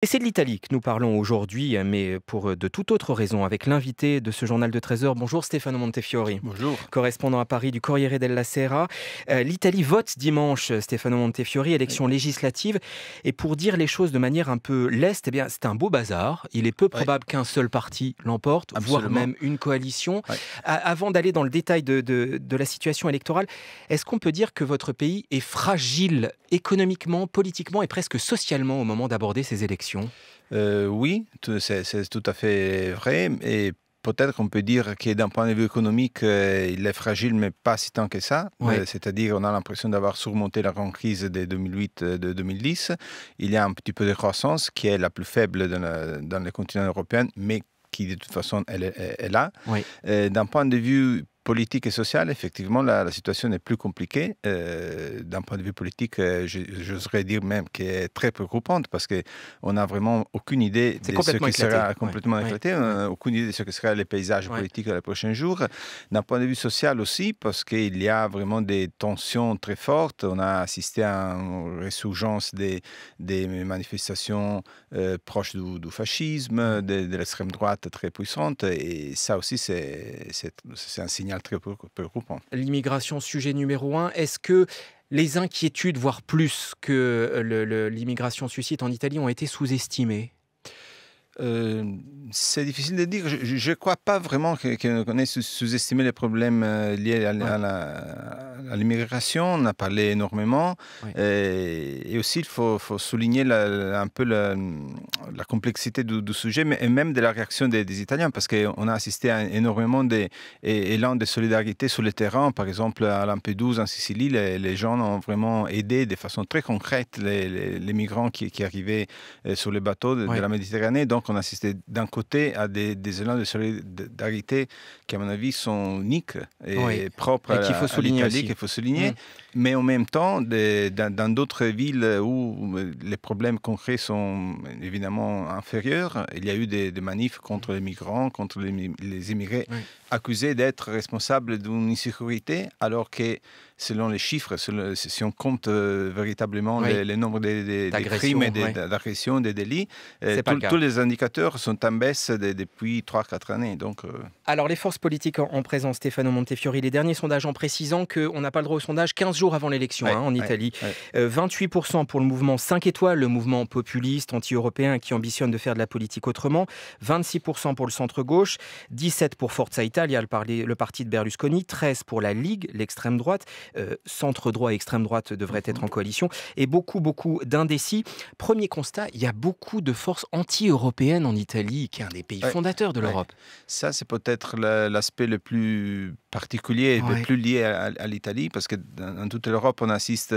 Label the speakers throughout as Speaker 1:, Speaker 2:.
Speaker 1: Et c'est de l'Italie que nous parlons aujourd'hui, mais pour euh, de toute autre raison, avec l'invité de ce journal de 13h. Bonjour Stéphano Montefiori. Bonjour. Correspondant à Paris du Corriere della Sera. Euh, L'Italie vote dimanche, Stéphano Montefiori, élection législative. Et pour dire les choses de manière un peu leste, eh bien, c'est un beau bazar. Il est peu probable qu'un seul parti l'emporte, voire même une coalition. Avant d'aller dans le détail de la situation électorale, est-ce qu'on peut dire que votre pays est fragile économiquement, politiquement et presque socialement au moment d'aborder ces élections
Speaker 2: euh, oui, c'est tout à fait vrai. Et peut-être qu'on peut dire que d'un point de vue économique, euh, il est fragile, mais pas si tant que ça. Euh, c'est-à-dire on a l'impression d'avoir surmonté la grande crise de 2008-2010. il y a un petit peu de croissance qui est la plus faible dans, le continent européen, mais qui de toute façon elle est, là. d'un point de vue politique et sociale, effectivement, la, situation est plus compliquée. Euh, d'un point de vue politique, euh, j'oserais dire même qu'elle est très préoccupante parce on n'a vraiment aucune idée de ce qui sera complètement éclaté, aucune idée de ce que sera les paysages politique politiques les prochains jours. D'un point de vue social aussi, parce qu'il y a vraiment des tensions très fortes. On a assisté à une résurgence des, des manifestations euh, proches du, fascisme, mm. de, de l'extrême droite très puissante. Et ça aussi, c'est un signal
Speaker 1: L'immigration, sujet numéro un. Est-ce que les inquiétudes, voire plus, que euh, l'immigration suscite en Italie ont été sous-estimées euh, c'est difficile de dire. Je ne crois pas vraiment
Speaker 2: qu'on ait sous-estimé les problèmes euh, liés à, l'immigration. On a parlé énormément. Et, aussi, il faut, souligner un peu la, complexité du, sujet, mais et même de la réaction des, Italiens, parce qu'on a assisté à énormément d'élan de solidarité sur le terrain. Par exemple, à Lampedusa, en Sicile, les, gens ont vraiment aidé de façon très concrète les, migrants qui, arrivaient euh, sur les bateaux de, de la Méditerranée. Donc, on assistait d'un côté à des, des élans de solidarité qui, à mon avis, sont uniques et propres à qu'il faut souligner qu'il faut souligner, mmh. mais en même temps, dans, d'autres villes où les problèmes concrets sont évidemment inférieurs, il y a eu des, manifs contre les migrants, contre les, les immigrés, accusés d'être responsables d'une insécurité, alors que selon les chiffres, si on compte euh, véritablement le nombre des, crimes, et des, agressions, des délits, euh, tous les indicateurs sont en baisse depuis 3-4 années. Donc, euh.
Speaker 1: Alors, les forces politiques en, présence, Stefano Montefiori, les derniers sondages en précisant qu'on n'a pas le droit au sondage 15 jours avant l'élection hein, en Italie. 28% euh, pour le mouvement 5 étoiles, le mouvement populiste, anti-européen qui ambitionne de faire de la politique autrement. 26% pour le centre-gauche, 17% pour Forza Italia, le, parti de Berlusconi, 13% pour la Ligue, l'extrême droite. Euh, centre-droit et extrême droite devraient mhm. être en coalition. Et beaucoup, beaucoup d'indécis. Premier constat, il y a beaucoup de forces anti-européennes en Italie, qui est un des pays fondateurs de l'Europe. Ça, c'est peut-être
Speaker 2: l'aspect le plus particulier, et le plus lié à, l'Italie, parce que dans, toute l'Europe, on assiste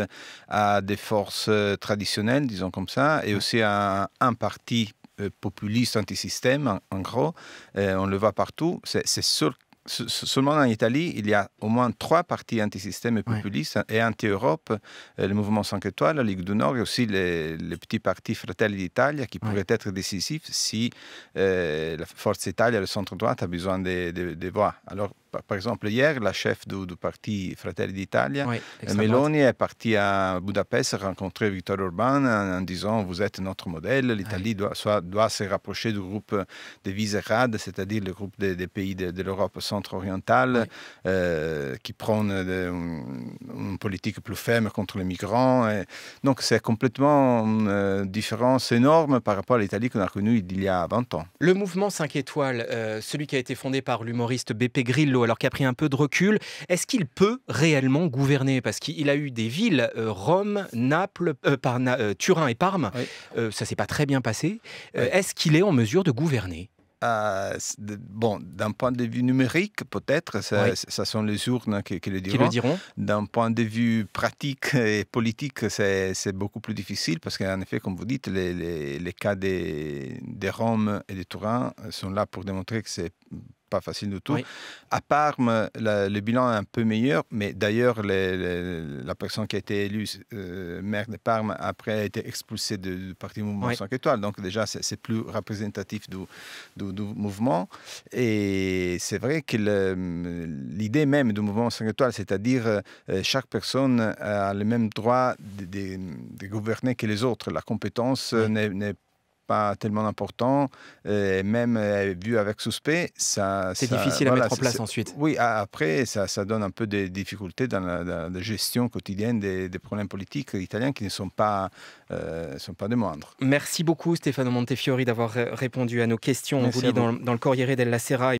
Speaker 2: à des forces euh, traditionnelles, disons comme ça, et aussi à un, parti euh, populiste anti-système, en, gros. Euh, on le voit partout. C'est sûr seulement en Italie, il y a au moins trois partis antisystèmes et populistes hein, et anti-Europe, euh, le mouvement 5 étoiles, la Ligue du Nord et aussi les, petits partis Fratelli d'Italia qui pourraient être décisifs si euh, la Force Italia, le centre-droite, a besoin des de, de voix. Alors, par exemple, hier, la chef du, parti Fratelli d'Italia, eh, Meloni, est partie à Budapest rencontrer Victor Orban en, disant Vous êtes notre modèle, l'Italie doit, doit se rapprocher du groupe de Visegrad, c'est-à-dire le groupe des, pays de, l'Europe centre-orientale, euh, qui prône une, politique plus ferme contre les migrants. Donc, c'est complètement une euh, différence énorme par rapport à l'Italie qu'on a connue il y a 20 ans.
Speaker 1: Le mouvement 5 étoiles, euh, celui qui a été fondé par l'humoriste Beppe Grillo, alors qu'il a pris un peu de recul, est-ce qu'il peut réellement gouverner Parce qu'il a eu des villes, euh, Rome, Naples, euh, euh, Turin et Parme, ça s'est pas très bien passé. Est-ce qu'il est en mesure de gouverner bon, d'un point de vue
Speaker 2: numérique, peut-être, ça, sont les urnes qui, le diront. D'un point de vue pratique et politique, c'est beaucoup plus difficile parce qu'en effet, comme vous dites, les, cas de Rome et de Turin sont là pour démontrer que c'est pas facile du tout. À Parme, le bilan est un peu meilleur, mais d'ailleurs, la personne qui a été élue euh, maire de Parme après a été expulsée du, parti Mouvement 5 étoiles. Donc déjà, c'est plus représentatif du, mouvement. Et c'est vrai que l'idée même du Mouvement 5 étoiles, c'est-à-dire euh, chaque personne a le même droit de, gouverner que les autres. La compétence n'est n'est tellement important, euh, même euh, vu avec suspect, ça... C'est difficile à mettre en place ensuite. Oui, après, ça, donne un peu des difficultés dans la, gestion quotidienne des, problèmes politiques italiens qui ne sont pas, euh, sont pas des moindres.
Speaker 1: Merci beaucoup Stefano Montefiori d'avoir répondu à nos questions. On vous lit dans, dans, le Corriere della Sera.